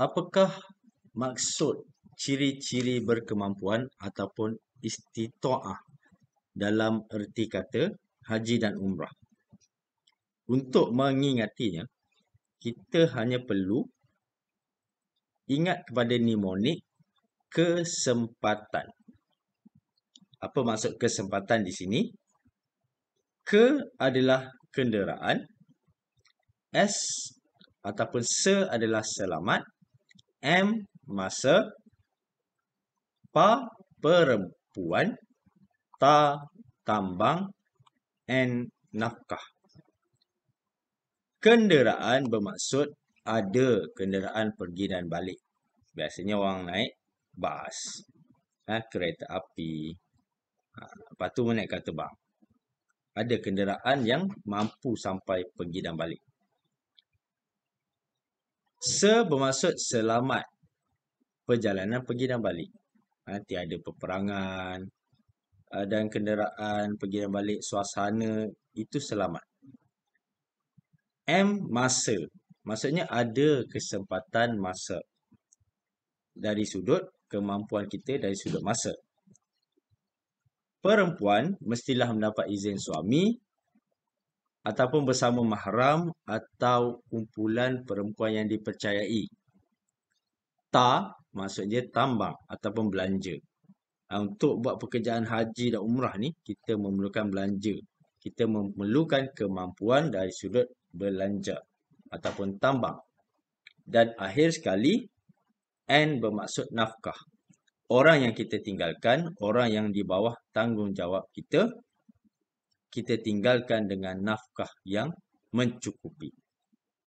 apakah maksud ciri-ciri berkemampuan ataupun istitoah dalam erti kata haji dan umrah? Untuk mengingatinya, kita hanya perlu ingat kepada mnemonik kesempatan. Apa maksud kesempatan di sini? Ke adalah kenderaan. S ataupun se adalah selamat. M masa pa perempuan ta tambang N nafkah. Kenderaan bermaksud ada kenderaan pergi dan balik. Biasanya orang naik bas, ha, kereta api. Ha, lepas tu naik kereta bang. Ada kenderaan yang mampu sampai pergi dan balik. Se bermaksud selamat perjalanan pergi dan balik. Ha, tiada peperangan ha, dan kenderaan pergi dan balik suasana itu selamat. M masa. Maksudnya ada kesempatan masa. Dari sudut kemampuan kita dari sudut masa. Perempuan mestilah mendapat izin suami ataupun bersama mahram atau kumpulan perempuan yang dipercayai. Ta maksudnya tambang ataupun belanja. Ha, untuk buat pekerjaan haji dan umrah ni, kita memerlukan belanja. Kita memerlukan kemampuan dari sudut belanja ataupun tambang. Dan akhir sekali, N bermaksud nafkah. Orang yang kita tinggalkan, orang yang di bawah tanggungjawab kita kita tinggalkan dengan nafkah yang mencukupi.